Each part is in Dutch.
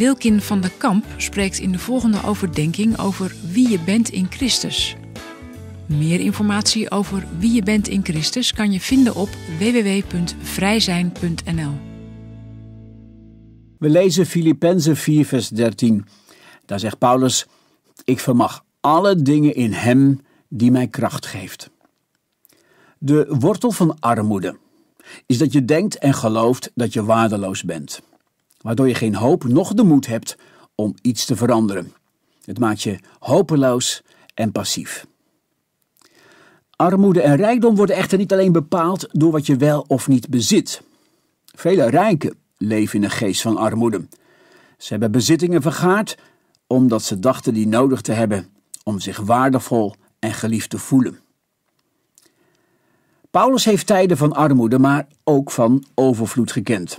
Wilkin van der Kamp spreekt in de volgende overdenking over wie je bent in Christus. Meer informatie over wie je bent in Christus kan je vinden op www.vrijzijn.nl. We lezen Filippenzen 4, vers 13. Daar zegt Paulus: Ik vermag alle dingen in Hem die mij kracht geeft. De wortel van armoede is dat je denkt en gelooft dat je waardeloos bent waardoor je geen hoop noch de moed hebt om iets te veranderen. Het maakt je hopeloos en passief. Armoede en rijkdom worden echter niet alleen bepaald door wat je wel of niet bezit. Vele rijken leven in een geest van armoede. Ze hebben bezittingen vergaard omdat ze dachten die nodig te hebben om zich waardevol en geliefd te voelen. Paulus heeft tijden van armoede, maar ook van overvloed gekend.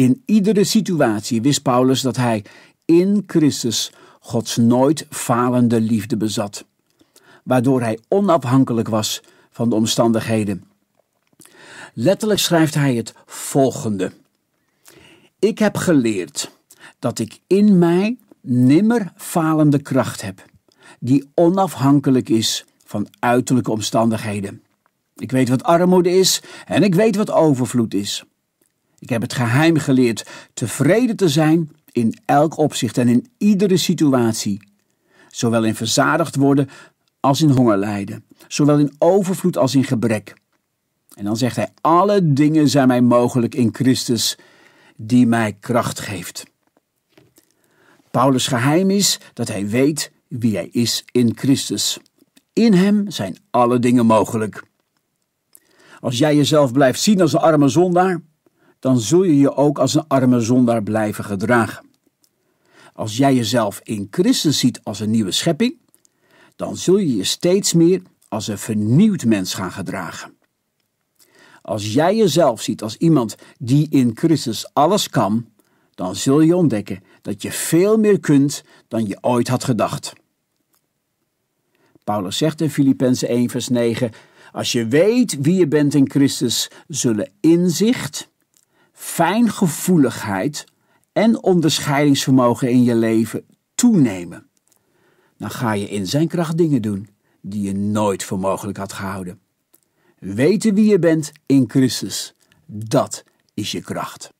In iedere situatie wist Paulus dat hij in Christus Gods nooit falende liefde bezat, waardoor hij onafhankelijk was van de omstandigheden. Letterlijk schrijft hij het volgende: Ik heb geleerd dat ik in mij nimmer falende kracht heb, die onafhankelijk is van uiterlijke omstandigheden. Ik weet wat armoede is en ik weet wat overvloed is. Ik heb het geheim geleerd tevreden te zijn in elk opzicht en in iedere situatie. Zowel in verzadigd worden als in honger lijden. Zowel in overvloed als in gebrek. En dan zegt hij: Alle dingen zijn mij mogelijk in Christus die mij kracht geeft. Paulus' geheim is dat hij weet wie hij is in Christus. In hem zijn alle dingen mogelijk. Als jij jezelf blijft zien als een arme zondaar, dan zul je je ook als een arme zondaar blijven gedragen. Als jij jezelf in Christus ziet als een nieuwe schepping, dan zul je je steeds meer als een vernieuwd mens gaan gedragen. Als jij jezelf ziet als iemand die in Christus alles kan, dan zul je ontdekken dat je veel meer kunt dan je ooit had gedacht. Paulus zegt in Filippenzen 1, vers 9: Als je weet wie je bent in Christus, zullen inzicht fijngevoeligheid en onderscheidingsvermogen in je leven toenemen. Dan ga je in zijn kracht dingen doen die je nooit voor mogelijk had gehouden. Weten wie je bent in Christus, dat is je kracht.